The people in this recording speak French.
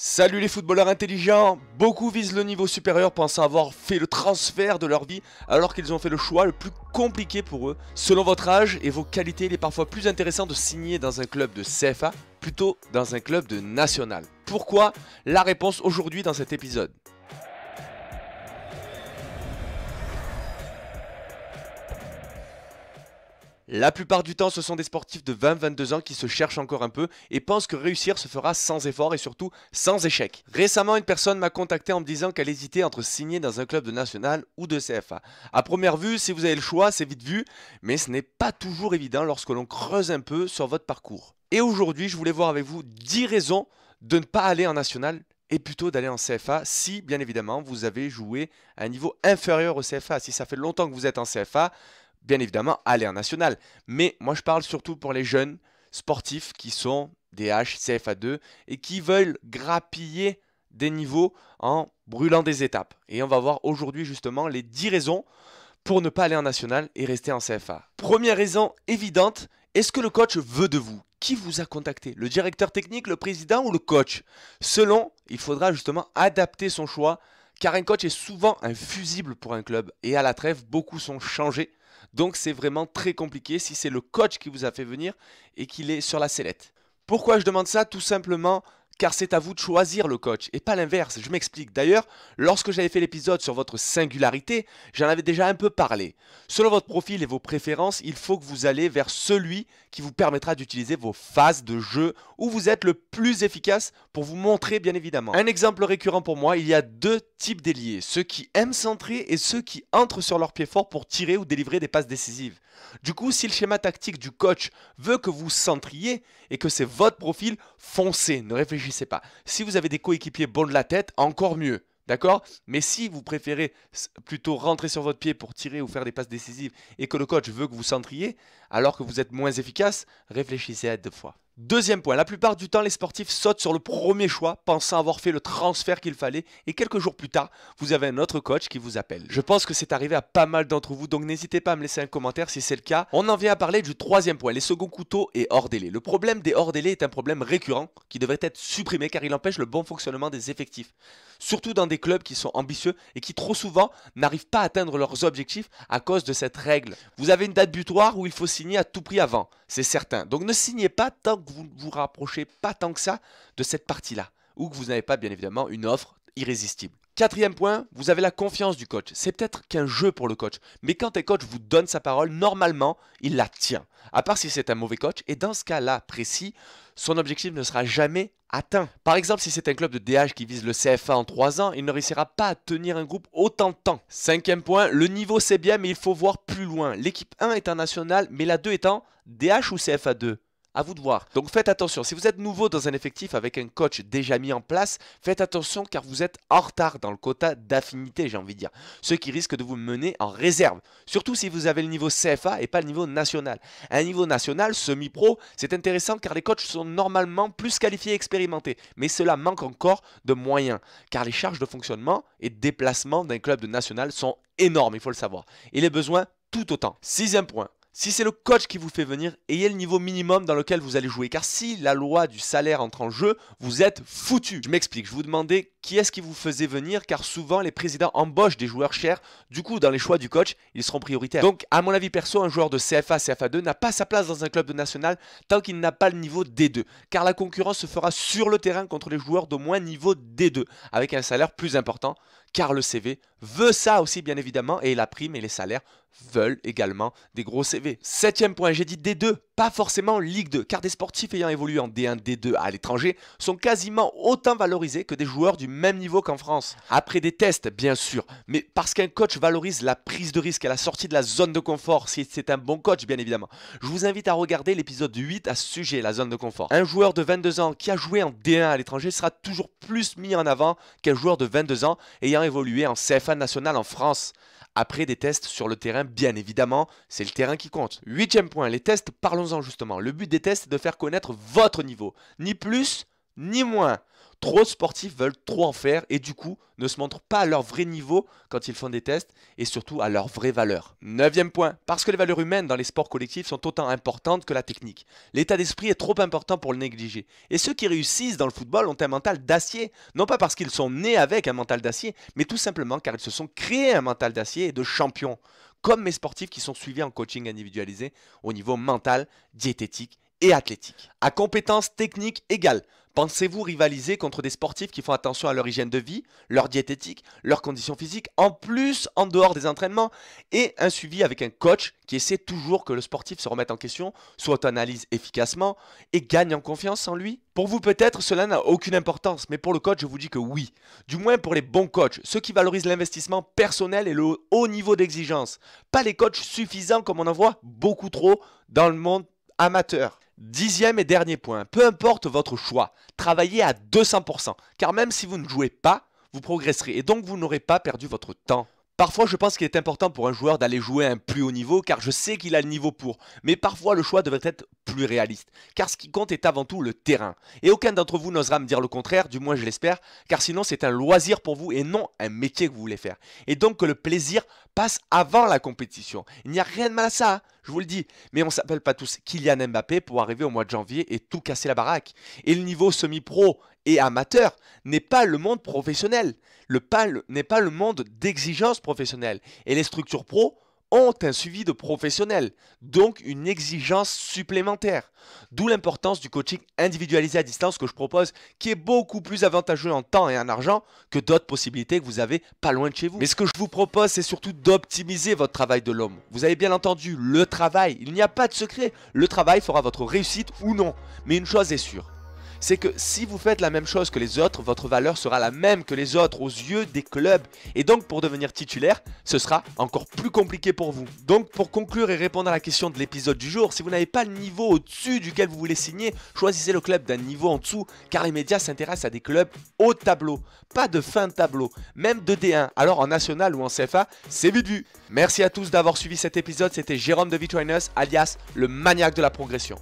Salut les footballeurs intelligents Beaucoup visent le niveau supérieur pensant avoir fait le transfert de leur vie alors qu'ils ont fait le choix le plus compliqué pour eux. Selon votre âge et vos qualités, il est parfois plus intéressant de signer dans un club de CFA plutôt dans un club de national. Pourquoi La réponse aujourd'hui dans cet épisode. La plupart du temps, ce sont des sportifs de 20-22 ans qui se cherchent encore un peu et pensent que réussir se fera sans effort et surtout sans échec. Récemment, une personne m'a contacté en me disant qu'elle hésitait entre signer dans un club de national ou de CFA. À première vue, si vous avez le choix, c'est vite vu, mais ce n'est pas toujours évident lorsque l'on creuse un peu sur votre parcours. Et aujourd'hui, je voulais voir avec vous 10 raisons de ne pas aller en national et plutôt d'aller en CFA si, bien évidemment, vous avez joué à un niveau inférieur au CFA. Si ça fait longtemps que vous êtes en CFA, bien évidemment aller en national. Mais moi je parle surtout pour les jeunes sportifs qui sont des cfa 2 et qui veulent grappiller des niveaux en brûlant des étapes. Et on va voir aujourd'hui justement les 10 raisons pour ne pas aller en national et rester en CFA. Première raison évidente, est-ce que le coach veut de vous Qui vous a contacté Le directeur technique, le président ou le coach Selon, il faudra justement adapter son choix car un coach est souvent un fusible pour un club et à la trêve, beaucoup sont changés. Donc c'est vraiment très compliqué si c'est le coach qui vous a fait venir et qu'il est sur la sellette. Pourquoi je demande ça Tout simplement car c'est à vous de choisir le coach et pas l'inverse. Je m'explique. D'ailleurs, lorsque j'avais fait l'épisode sur votre singularité, j'en avais déjà un peu parlé. Selon votre profil et vos préférences, il faut que vous allez vers celui qui vous permettra d'utiliser vos phases de jeu où vous êtes le plus efficace pour vous montrer bien évidemment. Un exemple récurrent pour moi, il y a deux types d'ailiers, ceux qui aiment centrer et ceux qui entrent sur leur pied fort pour tirer ou délivrer des passes décisives. Du coup, si le schéma tactique du coach veut que vous centriez et que c'est votre profil, foncez, ne réfléchissez pas. Si vous avez des coéquipiers bons de la tête, encore mieux. D'accord Mais si vous préférez plutôt rentrer sur votre pied pour tirer ou faire des passes décisives et que le coach veut que vous centriez, alors que vous êtes moins efficace, réfléchissez à deux fois. Deuxième point, la plupart du temps, les sportifs sautent sur le premier choix, pensant avoir fait le transfert qu'il fallait, et quelques jours plus tard, vous avez un autre coach qui vous appelle. Je pense que c'est arrivé à pas mal d'entre vous, donc n'hésitez pas à me laisser un commentaire si c'est le cas. On en vient à parler du troisième point, les seconds couteaux et hors délai. Le problème des hors délais est un problème récurrent qui devrait être supprimé car il empêche le bon fonctionnement des effectifs. Surtout dans des clubs qui sont ambitieux et qui trop souvent n'arrivent pas à atteindre leurs objectifs à cause de cette règle. Vous avez une date butoir où il faut signer à tout prix avant, c'est certain. Donc ne signez pas tant que vous ne vous rapprochez pas tant que ça de cette partie-là, ou que vous n'avez pas bien évidemment une offre irrésistible. Quatrième point, vous avez la confiance du coach. C'est peut-être qu'un jeu pour le coach, mais quand un coach vous donne sa parole, normalement, il la tient. À part si c'est un mauvais coach, et dans ce cas-là précis, son objectif ne sera jamais atteint. Par exemple, si c'est un club de DH qui vise le CFA en 3 ans, il ne réussira pas à tenir un groupe autant de temps. Cinquième point, le niveau c'est bien, mais il faut voir plus loin. L'équipe 1 est en mais la 2 étant DH ou CFA 2 à vous de voir. Donc faites attention. Si vous êtes nouveau dans un effectif avec un coach déjà mis en place, faites attention car vous êtes en retard dans le quota d'affinité, j'ai envie de dire. Ce qui risque de vous mener en réserve. Surtout si vous avez le niveau CFA et pas le niveau national. Un niveau national, semi-pro, c'est intéressant car les coachs sont normalement plus qualifiés et expérimentés. Mais cela manque encore de moyens car les charges de fonctionnement et de déplacement d'un club de national sont énormes, il faut le savoir. Et les besoins tout autant. Sixième point, si c'est le coach qui vous fait venir, ayez le niveau minimum dans lequel vous allez jouer. Car si la loi du salaire entre en jeu, vous êtes foutu. Je m'explique, je vous demandais qui est-ce qui vous faisait venir car souvent les présidents embauchent des joueurs chers. Du coup, dans les choix du coach, ils seront prioritaires. Donc, à mon avis perso, un joueur de CFA, CFA2 n'a pas sa place dans un club de national tant qu'il n'a pas le niveau D2 car la concurrence se fera sur le terrain contre les joueurs d'au moins niveau D2 avec un salaire plus important car le CV veut ça aussi bien évidemment et la prime et les salaires veulent également des gros CV. Septième point, j'ai dit D2 pas forcément Ligue 2, car des sportifs ayant évolué en D1, D2 à l'étranger sont quasiment autant valorisés que des joueurs du même niveau qu'en France. Après des tests, bien sûr, mais parce qu'un coach valorise la prise de risque à la sortie de la zone de confort, si c'est un bon coach, bien évidemment. Je vous invite à regarder l'épisode 8 à ce sujet, la zone de confort. Un joueur de 22 ans qui a joué en D1 à l'étranger sera toujours plus mis en avant qu'un joueur de 22 ans ayant évolué en CFA national en France après des tests sur le terrain, bien évidemment, c'est le terrain qui compte. Huitième point, les tests, parlons-en justement. Le but des tests est de faire connaître votre niveau, ni plus ni moins. Trop de sportifs veulent trop en faire et du coup ne se montrent pas à leur vrai niveau quand ils font des tests et surtout à leur vraie valeur. Neuvième point, parce que les valeurs humaines dans les sports collectifs sont autant importantes que la technique. L'état d'esprit est trop important pour le négliger. Et ceux qui réussissent dans le football ont un mental d'acier, non pas parce qu'ils sont nés avec un mental d'acier, mais tout simplement car ils se sont créés un mental d'acier et de champion, comme mes sportifs qui sont suivis en coaching individualisé au niveau mental, diététique et athlétique. À compétences techniques égales, pensez-vous rivaliser contre des sportifs qui font attention à leur hygiène de vie, leur diététique, leurs conditions physiques, en plus en dehors des entraînements, et un suivi avec un coach qui essaie toujours que le sportif se remette en question, soit analyse efficacement et gagne en confiance en lui Pour vous peut-être cela n'a aucune importance, mais pour le coach je vous dis que oui. Du moins pour les bons coachs, ceux qui valorisent l'investissement personnel et le haut niveau d'exigence. Pas les coachs suffisants comme on en voit beaucoup trop dans le monde amateur. Dixième et dernier point, peu importe votre choix, travaillez à 200%, car même si vous ne jouez pas, vous progresserez et donc vous n'aurez pas perdu votre temps. Parfois, je pense qu'il est important pour un joueur d'aller jouer à un plus haut niveau car je sais qu'il a le niveau pour. Mais parfois, le choix devrait être plus réaliste car ce qui compte est avant tout le terrain. Et aucun d'entre vous n'osera me dire le contraire, du moins je l'espère, car sinon c'est un loisir pour vous et non un métier que vous voulez faire. Et donc que le plaisir passe avant la compétition. Il n'y a rien de mal à ça, hein, je vous le dis. Mais on ne s'appelle pas tous Kylian Mbappé pour arriver au mois de janvier et tout casser la baraque. Et le niveau semi-pro et amateur n'est pas le monde professionnel, le PAL n'est pas le monde d'exigence professionnelle. Et les structures pro ont un suivi de professionnels, donc une exigence supplémentaire. D'où l'importance du coaching individualisé à distance que je propose, qui est beaucoup plus avantageux en temps et en argent que d'autres possibilités que vous avez pas loin de chez vous. Mais ce que je vous propose, c'est surtout d'optimiser votre travail de l'homme. Vous avez bien entendu, le travail, il n'y a pas de secret. Le travail fera votre réussite ou non. Mais une chose est sûre, c'est que si vous faites la même chose que les autres, votre valeur sera la même que les autres aux yeux des clubs. Et donc pour devenir titulaire, ce sera encore plus compliqué pour vous. Donc pour conclure et répondre à la question de l'épisode du jour, si vous n'avez pas le niveau au-dessus duquel vous voulez signer, choisissez le club d'un niveau en dessous, car les médias s'intéressent à des clubs haut tableau, pas de fin de tableau, même de D1. Alors en national ou en CFA, c'est vite vu. Merci à tous d'avoir suivi cet épisode, c'était Jérôme de Vitrinus, alias le maniaque de la progression.